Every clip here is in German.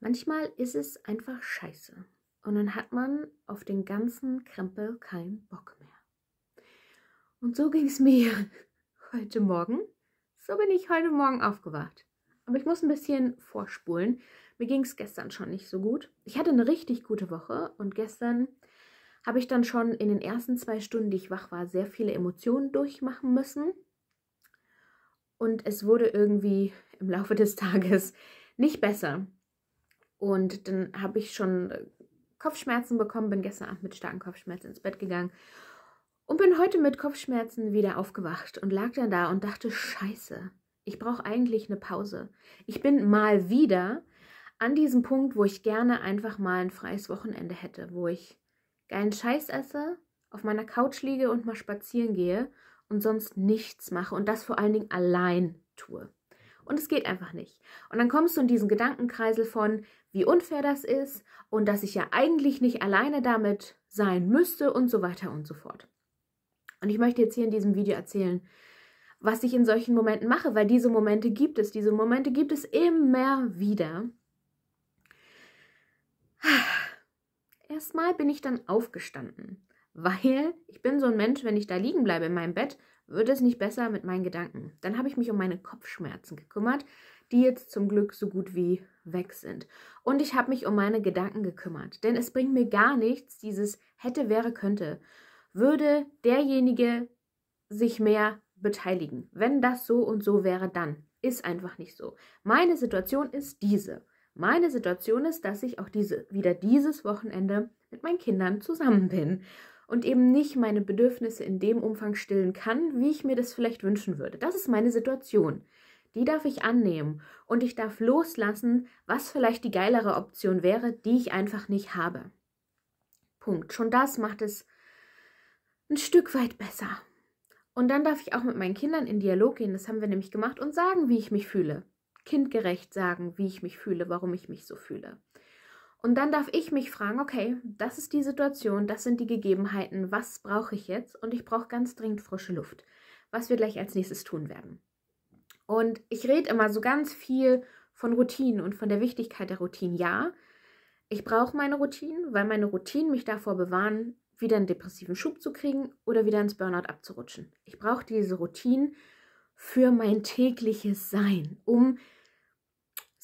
Manchmal ist es einfach scheiße und dann hat man auf den ganzen Krempel keinen Bock mehr. Und so ging es mir heute Morgen. So bin ich heute Morgen aufgewacht. Aber ich muss ein bisschen vorspulen. Mir ging es gestern schon nicht so gut. Ich hatte eine richtig gute Woche und gestern habe ich dann schon in den ersten zwei Stunden, die ich wach war, sehr viele Emotionen durchmachen müssen. Und es wurde irgendwie im Laufe des Tages nicht besser. Und dann habe ich schon äh, Kopfschmerzen bekommen, bin gestern Abend mit starken Kopfschmerzen ins Bett gegangen und bin heute mit Kopfschmerzen wieder aufgewacht und lag dann da und dachte, scheiße, ich brauche eigentlich eine Pause. Ich bin mal wieder an diesem Punkt, wo ich gerne einfach mal ein freies Wochenende hätte, wo ich geilen Scheiß esse, auf meiner Couch liege und mal spazieren gehe und sonst nichts mache und das vor allen Dingen allein tue und es geht einfach nicht. Und dann kommst du in diesen Gedankenkreisel von, wie unfair das ist und dass ich ja eigentlich nicht alleine damit sein müsste und so weiter und so fort. Und ich möchte jetzt hier in diesem Video erzählen, was ich in solchen Momenten mache, weil diese Momente gibt es, diese Momente gibt es immer wieder. Erstmal bin ich dann aufgestanden weil ich bin so ein Mensch, wenn ich da liegen bleibe in meinem Bett, wird es nicht besser mit meinen Gedanken. Dann habe ich mich um meine Kopfschmerzen gekümmert, die jetzt zum Glück so gut wie weg sind. Und ich habe mich um meine Gedanken gekümmert, denn es bringt mir gar nichts, dieses hätte, wäre, könnte. Würde derjenige sich mehr beteiligen, wenn das so und so wäre, dann ist einfach nicht so. Meine Situation ist diese. Meine Situation ist, dass ich auch diese, wieder dieses Wochenende mit meinen Kindern zusammen bin und eben nicht meine Bedürfnisse in dem Umfang stillen kann, wie ich mir das vielleicht wünschen würde. Das ist meine Situation. Die darf ich annehmen und ich darf loslassen, was vielleicht die geilere Option wäre, die ich einfach nicht habe. Punkt. Schon das macht es ein Stück weit besser. Und dann darf ich auch mit meinen Kindern in Dialog gehen, das haben wir nämlich gemacht, und sagen, wie ich mich fühle. Kindgerecht sagen, wie ich mich fühle, warum ich mich so fühle. Und dann darf ich mich fragen, okay, das ist die Situation, das sind die Gegebenheiten, was brauche ich jetzt? Und ich brauche ganz dringend frische Luft, was wir gleich als nächstes tun werden. Und ich rede immer so ganz viel von Routinen und von der Wichtigkeit der Routinen. Ja, ich brauche meine Routinen, weil meine Routinen mich davor bewahren, wieder einen depressiven Schub zu kriegen oder wieder ins Burnout abzurutschen. Ich brauche diese Routinen für mein tägliches Sein, um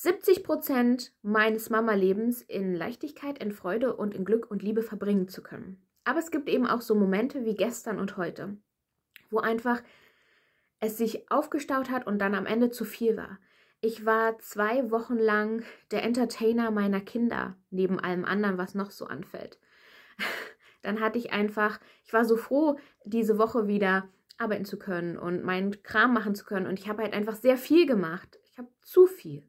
70 Prozent meines Mama-Lebens in Leichtigkeit, in Freude und in Glück und Liebe verbringen zu können. Aber es gibt eben auch so Momente wie gestern und heute, wo einfach es sich aufgestaut hat und dann am Ende zu viel war. Ich war zwei Wochen lang der Entertainer meiner Kinder, neben allem anderen, was noch so anfällt. dann hatte ich einfach, ich war so froh, diese Woche wieder arbeiten zu können und meinen Kram machen zu können. Und ich habe halt einfach sehr viel gemacht. Ich habe zu viel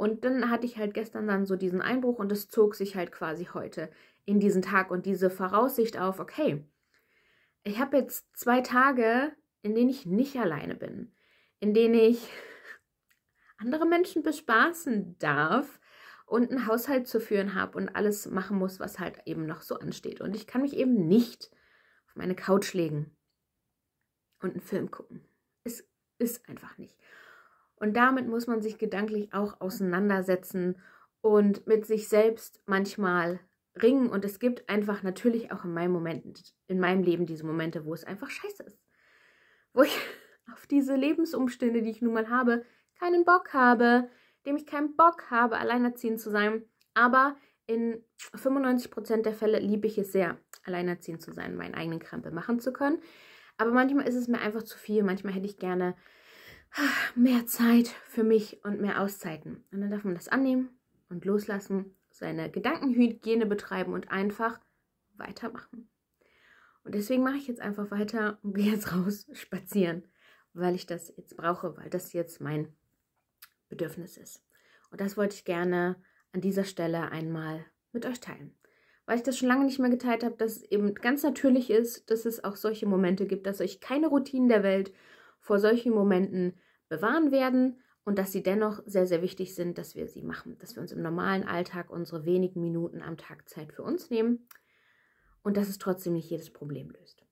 und dann hatte ich halt gestern dann so diesen Einbruch und es zog sich halt quasi heute in diesen Tag und diese Voraussicht auf, okay, ich habe jetzt zwei Tage, in denen ich nicht alleine bin, in denen ich andere Menschen bespaßen darf und einen Haushalt zu führen habe und alles machen muss, was halt eben noch so ansteht. Und ich kann mich eben nicht auf meine Couch legen und einen Film gucken. Es ist einfach nicht. Und damit muss man sich gedanklich auch auseinandersetzen und mit sich selbst manchmal ringen. Und es gibt einfach natürlich auch in meinem Moment, in meinem Leben diese Momente, wo es einfach scheiße ist. Wo ich auf diese Lebensumstände, die ich nun mal habe, keinen Bock habe, dem ich keinen Bock habe, alleinerziehend zu sein. Aber in 95% der Fälle liebe ich es sehr, alleinerziehend zu sein, meinen eigenen Krempel machen zu können. Aber manchmal ist es mir einfach zu viel. Manchmal hätte ich gerne mehr Zeit für mich und mehr Auszeiten. Und dann darf man das annehmen und loslassen, seine Gedankenhygiene betreiben und einfach weitermachen. Und deswegen mache ich jetzt einfach weiter und gehe jetzt raus spazieren, weil ich das jetzt brauche, weil das jetzt mein Bedürfnis ist. Und das wollte ich gerne an dieser Stelle einmal mit euch teilen. Weil ich das schon lange nicht mehr geteilt habe, dass es eben ganz natürlich ist, dass es auch solche Momente gibt, dass euch keine Routinen der Welt vor solchen Momenten bewahren werden und dass sie dennoch sehr, sehr wichtig sind, dass wir sie machen, dass wir uns im normalen Alltag unsere wenigen Minuten am Tag Zeit für uns nehmen und dass es trotzdem nicht jedes Problem löst.